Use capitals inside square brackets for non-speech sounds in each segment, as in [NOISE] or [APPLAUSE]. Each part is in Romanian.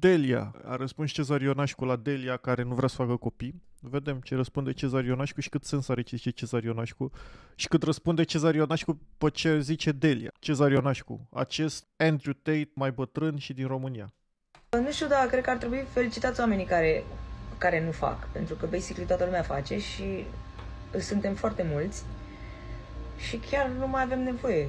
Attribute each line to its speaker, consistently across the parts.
Speaker 1: Delia. A răspuns Cezar Ionașcu la Delia, care nu vrea să facă copii. Vedem ce răspunde Cezar Ionașcu și cât sens are ce zice Cezar Ionașcu și cât răspunde Cezar Ionașcu pe ce zice Delia. Cezar Ionașcu, acest Andrew Tate mai bătrân și din România.
Speaker 2: Nu știu, dar cred că ar trebui felicitați oamenii care, care nu fac, pentru că basically toată lumea face și suntem foarte mulți și chiar nu mai avem nevoie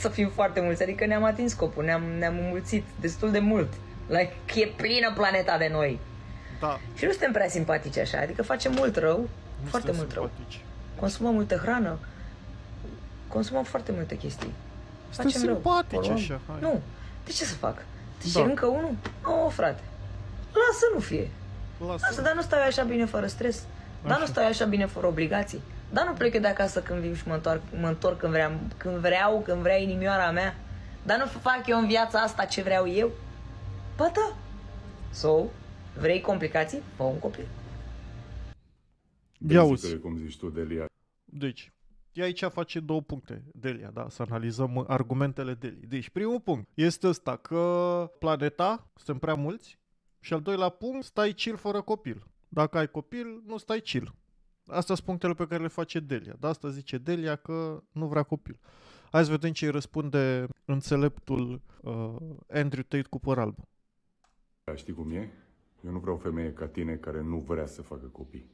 Speaker 2: să fim foarte mulți. Adică ne-am atins scopul, ne-am, ne-am mulțit destul de mult. Like, e plină planeta de noi. Da. Și nu suntem prea simpatici așa, adică facem mult rău, nu foarte mult simpatici. rău. Consumăm multă hrană, consumăm foarte multe chestii.
Speaker 1: Suntem facem simpatici rău. așa, hai. Nu,
Speaker 2: de ce să fac? De ce da. încă unul? Nu, no, oh, frate. Lasă nu fie. Lasă. Lasă, dar nu stai așa bine fără stres. Așa. Dar nu stai așa bine fără obligații. Dar nu plec eu de acasă când vin și mă întorc, mă întorc când, vreau, când vreau, când vrea inimioara mea. Dar nu fac eu în viața asta ce vreau eu. Bă, da. So, vrei complicații? Fă un copil.
Speaker 1: Ia uzi.
Speaker 3: Cum zici tu, Delia.
Speaker 1: Deci, aici face două puncte, Delia, da, să analizăm argumentele Delia. Deci, primul punct este ăsta, că planeta, sunt prea mulți, și al doilea punct, stai chill fără copil. Dacă ai copil, nu stai chill. Astea sunt punctele pe care le face Delia. De asta zice Delia că nu vrea copil. Hai să vedem ce îi răspunde înțeleptul uh, Andrew Tate cu păr alb.
Speaker 3: Da, știi cum e? Eu nu vreau o femeie ca tine care nu vrea să facă copii.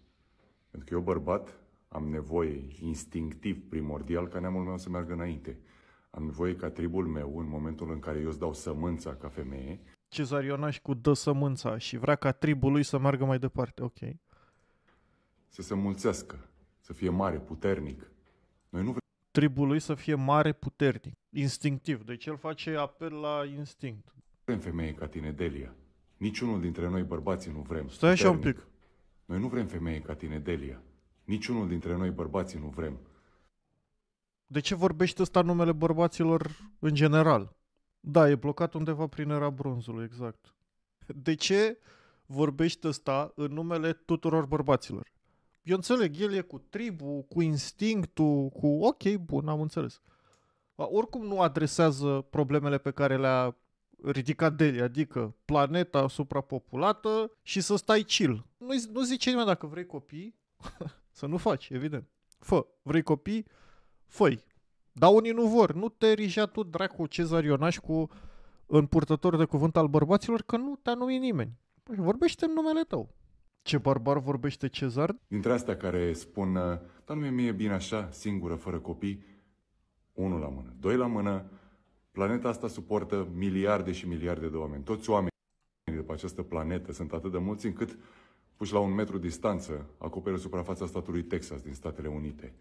Speaker 3: Pentru că eu, bărbat, am nevoie instinctiv, primordial, ca neamul meu să meargă înainte. Am nevoie ca tribul meu, în momentul în care eu îți dau sămânța ca femeie...
Speaker 1: Cezar Ionaș cu dă sămânța și vrea ca tribul lui să meargă mai departe, ok
Speaker 3: să se mulțească, să fie mare, puternic.
Speaker 1: Noi nu vrem tribul lui să fie mare, puternic, instinctiv. Deci el face apel la instinct. Nu
Speaker 3: Vrem femeie ca tine, Delia. Niciunul dintre noi bărbații nu vrem. Stai puternic. așa un pic. Noi nu vrem femeie ca tine, Delia. Niciunul dintre noi bărbații nu vrem.
Speaker 1: De ce vorbește ăsta numele bărbaților în general? Da, e blocat undeva prin era bronzului, exact. De ce vorbește ăsta în numele tuturor bărbaților? Eu înțeleg, el e cu tribul, cu instinctul, cu ok, bun, am înțeles. Oricum nu adresează problemele pe care le-a ridicat Deli, adică planeta suprapopulată și să stai chill. Nu, nu zice nimeni dacă vrei copii, [LAUGHS] să nu faci, evident. Fă, vrei copii, făi. Dar unii nu vor, nu te rija tu, dracu, Cezar Ionaș, cu în purtător de cuvânt al bărbaților, că nu te-a numit nimeni. Păi vorbește în numele tău. Ce barbar vorbește Cezar?
Speaker 3: Dintre astea care spun, dar nu mi-e bine așa, singură, fără copii, unul la mână, doi la mână, planeta asta suportă miliarde și miliarde de oameni. Toți oamenii de pe această planetă sunt atât de mulți încât, puși la un metru distanță, acoperă suprafața statului Texas din Statele Unite.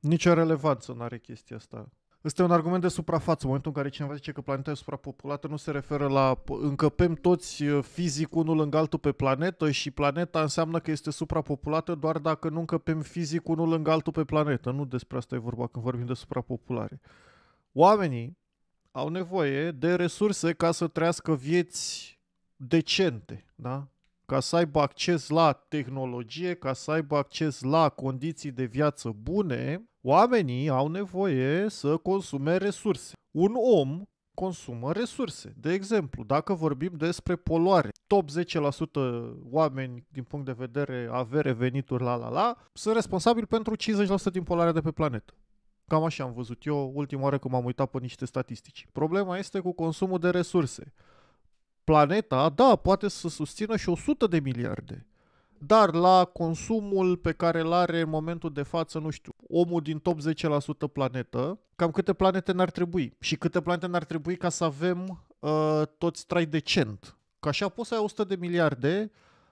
Speaker 1: Nicio relevanță nu are chestia asta. Este un argument de suprafață. În momentul în care cineva zice că planeta e suprapopulată, nu se referă la încăpem toți uh, fizic unul lângă altul pe planetă și planeta înseamnă că este suprapopulată doar dacă nu încăpem fizic unul lângă altul pe planetă. Nu despre asta e vorba când vorbim de suprapopulare. Oamenii au nevoie de resurse ca să trăiască vieți decente, da? ca să aibă acces la tehnologie, ca să aibă acces la condiții de viață bune, oamenii au nevoie să consume resurse. Un om consumă resurse. De exemplu, dacă vorbim despre poluare, top 10% oameni din punct de vedere avere, venituri, la la la, sunt responsabili pentru 50% din poluarea de pe planetă. Cam așa am văzut eu ultima oară când m-am uitat pe niște statistici. Problema este cu consumul de resurse planeta, da, poate să susțină și 100 de miliarde. Dar la consumul pe care îl are în momentul de față, nu știu, omul din top 10% planetă, cam câte planete n-ar trebui? Și câte planete n-ar trebui ca să avem uh, toți trai decent? Ca așa poți să ai 100 de miliarde,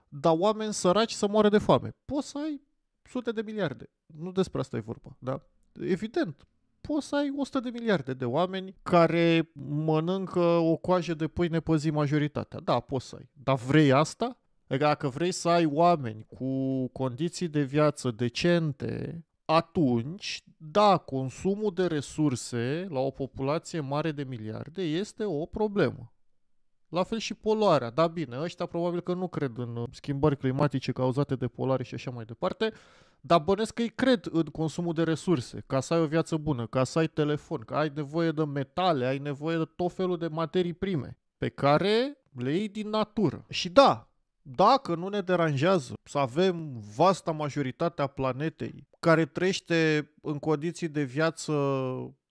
Speaker 1: dar oameni săraci să moară de foame. Poți să ai sute de miliarde. Nu despre asta e vorba, da? Evident, poți să ai 100 de miliarde de oameni care mănâncă o coajă de pâine pe zi majoritatea. Da, poți să ai. Dar vrei asta? Dacă vrei să ai oameni cu condiții de viață decente, atunci, da, consumul de resurse la o populație mare de miliarde este o problemă. La fel și poluarea. Da, bine, ăștia probabil că nu cred în uh, schimbări climatice cauzate de polare și așa mai departe, dar bănesc că ei cred în consumul de resurse, ca să ai o viață bună, ca să ai telefon, că ai nevoie de metale, ai nevoie de tot felul de materii prime, pe care le iei din natură. Și da, dacă nu ne deranjează să avem vasta majoritate a planetei care trăiește în condiții de viață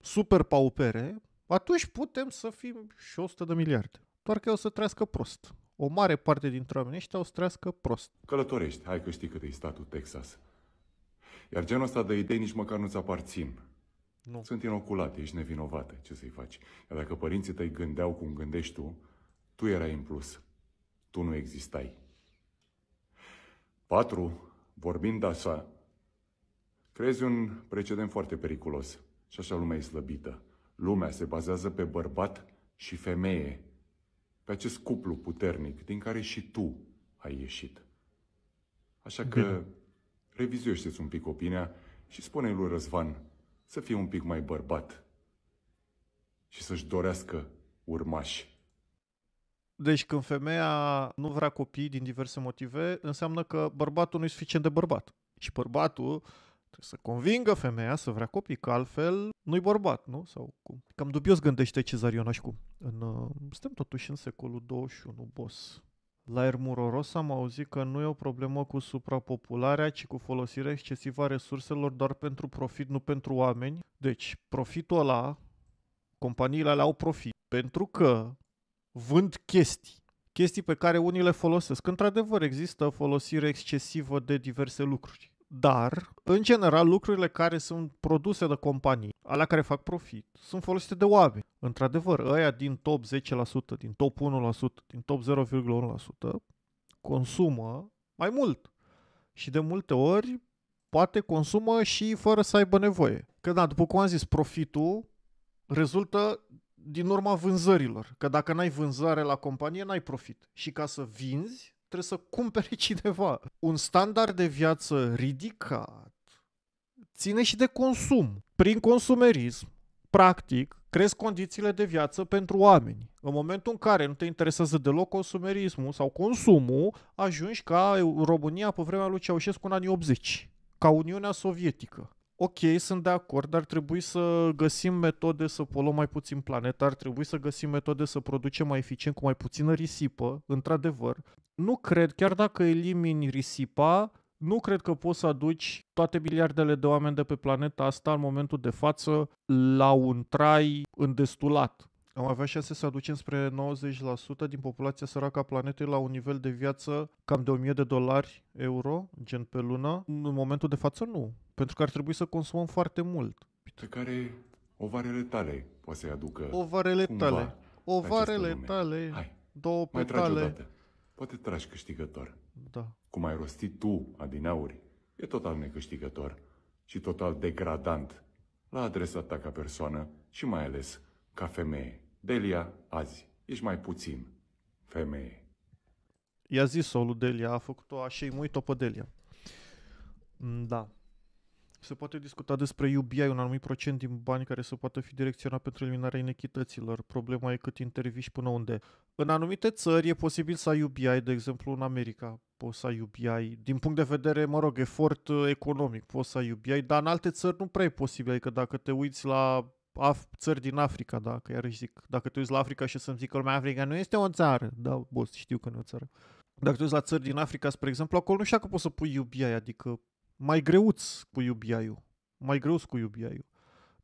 Speaker 1: super paupere, atunci putem să fim și 100 de miliarde doar că o să trăiască prost. O mare parte dintre oamenii ăștia o să trăiască prost.
Speaker 3: Călătorești, hai că știi cât e statul Texas. Iar genul ăsta de idei nici măcar nu-ți aparțin. Nu. Sunt inoculate, ești nevinovată, ce să-i faci? Iar dacă părinții tăi gândeau cum gândești tu, tu erai în plus. Tu nu existai. Patru. Vorbind așa, crezi un precedent foarte periculos. Și așa lumea e slăbită. Lumea se bazează pe bărbat și femeie pe acest cuplu puternic din care și tu ai ieșit. Așa că Bine. revizuiește-ți un pic opinia și spune lui Răzvan să fie un pic mai bărbat și să-și dorească urmași.
Speaker 1: Deci când femeia nu vrea copii din diverse motive, înseamnă că bărbatul nu e suficient de bărbat. Și bărbatul Trebuie să convingă femeia să vrea copii, că altfel nu-i bărbat, nu? Sau cum? Cam dubios gândește Cezar Ionașcu. În, uh, suntem totuși în secolul 21, boss. La Ermuroros am auzit că nu e o problemă cu suprapopularea, ci cu folosirea excesivă a resurselor doar pentru profit, nu pentru oameni. Deci, profitul ăla, companiile alea au profit, pentru că vând chestii. Chestii pe care unii le folosesc. Într-adevăr, există folosire excesivă de diverse lucruri dar, în general, lucrurile care sunt produse de companii, alea care fac profit, sunt folosite de oameni. Într-adevăr, ăia din top 10%, din top 1%, din top 0,1% consumă mai mult. Și de multe ori poate consumă și fără să aibă nevoie. Că da, după cum am zis, profitul rezultă din urma vânzărilor. Că dacă n-ai vânzare la companie, n-ai profit. Și ca să vinzi, trebuie să cumpere [LAUGHS] cineva. Un standard de viață ridicat ține și de consum. Prin consumerism, practic, crezi condițiile de viață pentru oameni. În momentul în care nu te interesează deloc consumerismul sau consumul, ajungi ca România pe vremea lui Ceaușescu în anii 80, ca Uniunea Sovietică. Ok, sunt de acord, dar trebuie să găsim metode să poluăm mai puțin planeta, ar trebui să găsim metode să producem mai eficient cu mai puțină risipă, într-adevăr nu cred, chiar dacă elimini risipa, nu cred că poți să aduci toate miliardele de oameni de pe planeta asta în momentul de față la un trai îndestulat. Am avea șanse să aducem spre 90% din populația săracă a planetei la un nivel de viață cam de 1000 de dolari euro, gen pe lună. În momentul de față nu, pentru că ar trebui să consumăm foarte mult. Pe
Speaker 3: care ovarele tale poate să-i aducă Ovarele tale, ovarele
Speaker 1: tale, Hai, două petale.
Speaker 3: Poate tragi câștigător. Da. Cum ai rostit tu, Adinauri, e total necâștigător și total degradant la adresa ta ca persoană și mai ales ca femeie. Delia, azi, ești mai puțin femeie.
Speaker 1: I-a zis-o lui Delia, a făcut-o așa, mui-o pe Delia. Mm, da se poate discuta despre UBI, un anumit procent din bani care să poată fi direcționat pentru eliminarea inechităților. Problema e cât interviști până unde. În anumite țări e posibil să ai UBI, de exemplu în America poți să ai UBI. Din punct de vedere, mă rog, efort uh, economic poți să ai UBI, dar în alte țări nu prea e posibil. Adică dacă te uiți la af- țări din Africa, da, că iarăși zic, dacă te uiți la Africa și să-mi zic că lumea Africa nu este o țară, da, boss, știu că nu e o țară. Dacă te uiți la țări din Africa, spre exemplu, acolo nu știu că poți să pui UBI, adică mai greuț cu UBI-ul. Mai greuț cu UBI-ul.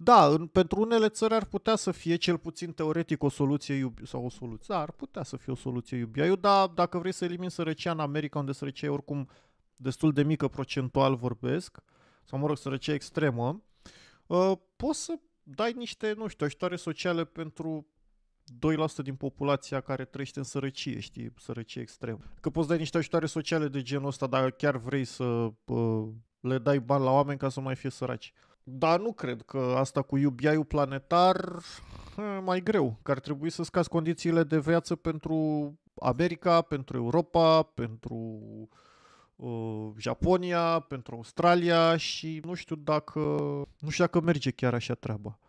Speaker 1: Da, în, pentru unele țări ar putea să fie cel puțin teoretic o soluție UBI, sau o soluție, da, ar putea să fie o soluție ubi dar dacă vrei să elimini sărăcia în America, unde sărăcia e oricum destul de mică procentual vorbesc, sau mă rog, sărăcia extremă, uh, poți să dai niște, nu știu, ajutoare sociale pentru 2% din populația care trăiește în sărăcie, știi, sărăcie extrem. Că poți da niște ajutoare sociale de genul ăsta dacă chiar vrei să pă, le dai bani la oameni ca să mai fie săraci. Dar nu cred că asta cu iubiaiul planetar planetar mai greu, că ar trebui să scazi condițiile de viață pentru America, pentru Europa, pentru uh, Japonia, pentru Australia și nu știu dacă nu știu dacă merge chiar așa treaba.